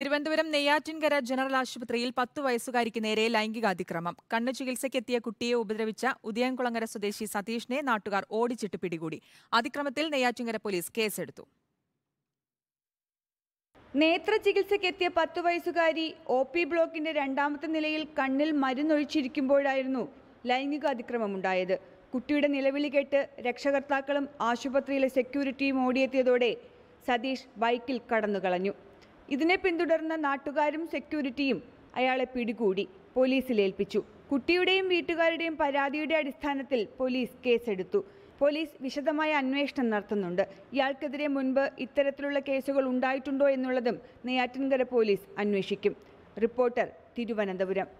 Thiruvananthapuram Neyyattinkara general ആശുപത്രിയിൽ പത്ത് വയസ്സുകാരിക്ക് നേരെ ലൈംഗികാതിക്രമം കണ്ണു ചികിത്സയ്ക്കെത്തിയ കുട്ടിയെ ഉപദ്രവിച്ച ഉദയംകുളങ്ങര സ്വദേശി സതീഷിനെ നാട്ടുകാർ ഓടിച്ചിട്ട് പിടികൂടി അതിക്രമത്തിൽ നെയ്യാറ്റിൻകര പോലീസ് കേസെടുത്തു നേത്ര ചികിത്സയ്ക്കെത്തിയ പത്തു വയസ്സുകാരി ഒ പി ബ്ലോക്കിന്റെ രണ്ടാമത്തെ നിലയിൽ കണ്ണിൽ മരുന്നൊഴിച്ചിരിക്കുമ്പോഴായിരുന്നു ലൈംഗിക ഉണ്ടായത് കുട്ടിയുടെ നിലവിളി കേട്ട് രക്ഷകർത്താക്കളും ആശുപത്രിയിലെ സെക്യൂരിറ്റിയും ഓടിയെത്തിയതോടെ സതീഷ് ബൈക്കിൽ കടന്നു കളഞ്ഞു ഇതിനെ പിന്തുടർന്ന നാട്ടുകാരും സെക്യൂരിറ്റിയും അയാളെ പിടികൂടി പോലീസിൽ ഏൽപ്പിച്ചു കുട്ടിയുടെയും വീട്ടുകാരുടെയും പരാതിയുടെ അടിസ്ഥാനത്തിൽ പോലീസ് കേസെടുത്തു പോലീസ് വിശദമായ അന്വേഷണം നടത്തുന്നുണ്ട് ഇയാൾക്കെതിരെ മുൻപ് ഇത്തരത്തിലുള്ള കേസുകൾ ഉണ്ടായിട്ടുണ്ടോ എന്നുള്ളതും നെയ്യാറ്റിൻകര പോലീസ് അന്വേഷിക്കും റിപ്പോർട്ടർ തിരുവനന്തപുരം